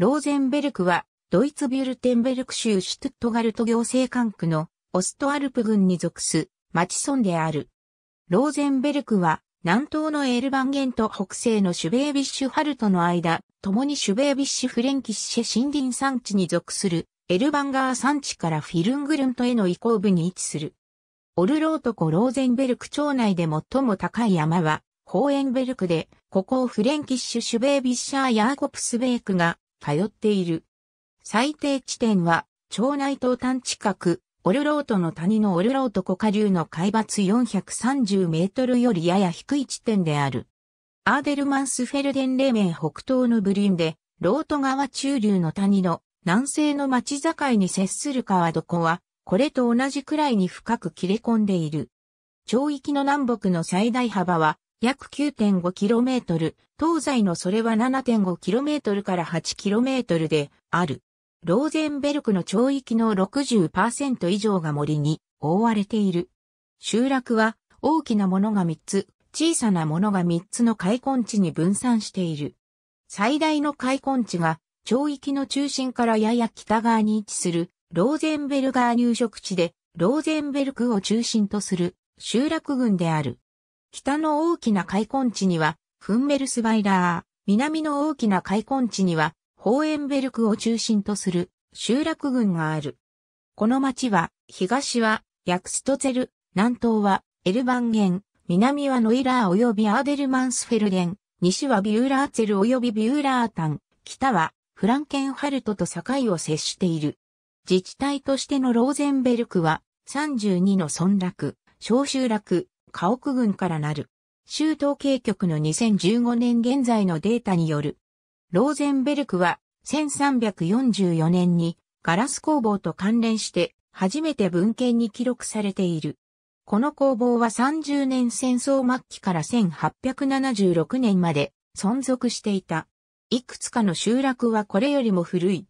ローゼンベルクは、ドイツビュルテンベルク州シュトゥットガルト行政管区のオストアルプ郡に属す町村である。ローゼンベルクは、南東のエルバンゲンと北西のシュベービッシュハルトの間、共にシュベービッシュフレンキッシェ森林産地に属するエルバンガー産地からフィルングルントへの移行部に位置する。オルロートコローゼンベルク町内で最も高い山は、ホーエンベルクで、ここをフレンキッシュシュベービッシャーヤーコプスベークが通っている。最低地点は、町内東端近く、オルロートの谷のオルロート湖下流の海抜430メートルよりやや低い地点である。アーデルマンスフェルデンレメン北東のブリンで、ロート川中流の谷の南西の町境に接する川床は、これと同じくらいに深く切れ込んでいる。町域の南北の最大幅は約 9.5km、東西のそれは 7.5km から 8km である。ローゼンベルクの町域の60%以上が森に覆われている。集落は大きなものが3つ、小さなものが3つの開墾地に分散している。最大の開墾地が町域の中心からやや北側に位置するローゼンベルガー入植地でローゼンベルクを中心とする集落群である。北の大きな開墾地には、フンメルスバイラー、南の大きな開墾地には、ホーエンベルクを中心とする集落群がある。この町は、東はヤクストツェル、南東はエルバンゲン、南はノイラー及びアーデルマンスフェルデン、西はビューラーツェル及びビューラータン、北はフランケンハルトと境を接している。自治体としてのローゼンベルクは32の村落、小集落、家屋群からなる。州統計局の2015年現在のデータによる。ローゼンベルクは1344年にガラス工房と関連して初めて文献に記録されている。この工房は30年戦争末期から1876年まで存続していた。いくつかの集落はこれよりも古い。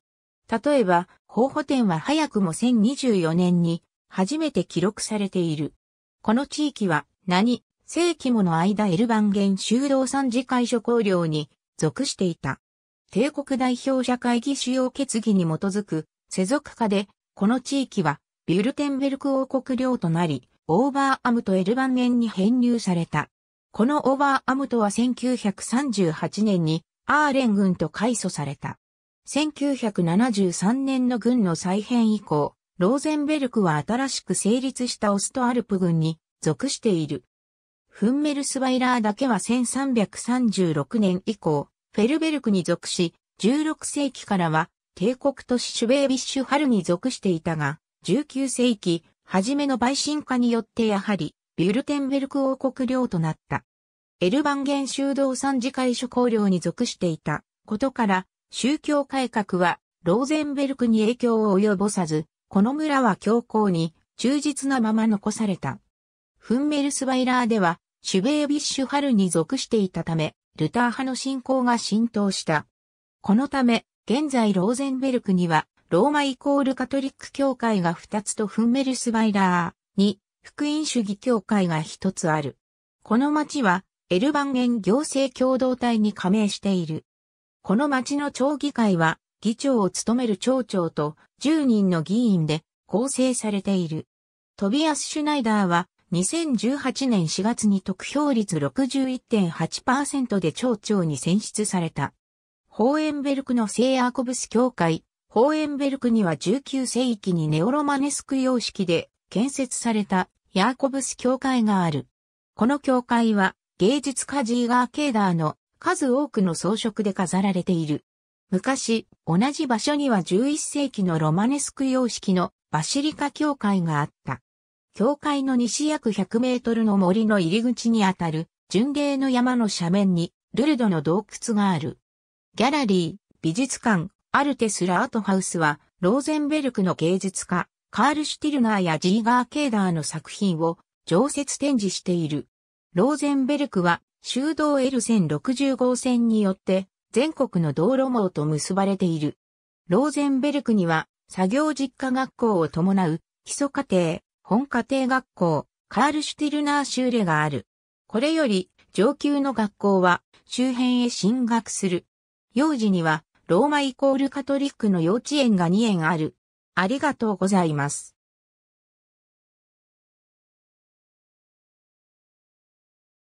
例えば、候補店は早くも1024年に初めて記録されている。この地域は、何、世紀もの間エルバンゲン修道山次会所公領に属していた。帝国代表者会議主要決議に基づく世俗化で、この地域はビュルテンベルク王国領となり、オーバーアムトエルバンゲンに編入された。このオーバーアムトは1938年にアーレン軍と改組された。1973年の軍の再編以降、ローゼンベルクは新しく成立したオストアルプ軍に属している。フンメルスバイラーだけは1336年以降、フェルベルクに属し、16世紀からは帝国都市シュベービッシュハルに属していたが、19世紀、初めの陪審化によってやはり、ビュルテンベルク王国領となった。エルバンゲン修道参事会諸公領に属していたことから、宗教改革はローゼンベルクに影響を及ぼさず、この村は強硬に忠実なまま残された。フンメルスバイラーでは、シュベービッシュ春に属していたため、ルター派の信仰が浸透した。このため、現在ローゼンベルクには、ローマイコールカトリック教会が2つとフンメルスバイラーに、福音主義教会が1つある。この町は、エルバンゲン行政共同体に加盟している。この町の町議会は、議長を務める町長と10人の議員で構成されている。トビアス・シュナイダーは2018年4月に得票率61.8%で町長に選出された。ホーエンベルクの聖ヤーコブス教会、ホーエンベルクには19世紀にネオロマネスク様式で建設されたヤーコブス教会がある。この教会は芸術家ジーガー・ケーダーの数多くの装飾で飾られている。昔、同じ場所には11世紀のロマネスク様式のバシリカ教会があった。教会の西約100メートルの森の入り口にあたる巡礼の山の斜面にルルドの洞窟がある。ギャラリー、美術館、アルテスラートハウスはローゼンベルクの芸術家、カール・シュティルナーやジーガー・ケーダーの作品を常設展示している。ローゼンベルクは修道 l 1 0 6 5線によって全国の道路網と結ばれている。ローゼンベルクには、作業実家学校を伴う、基礎家庭、本家庭学校、カールシュティルナーシューレがある。これより、上級の学校は、周辺へ進学する。幼児には、ローマイコールカトリックの幼稚園が2園ある。ありがとうございます。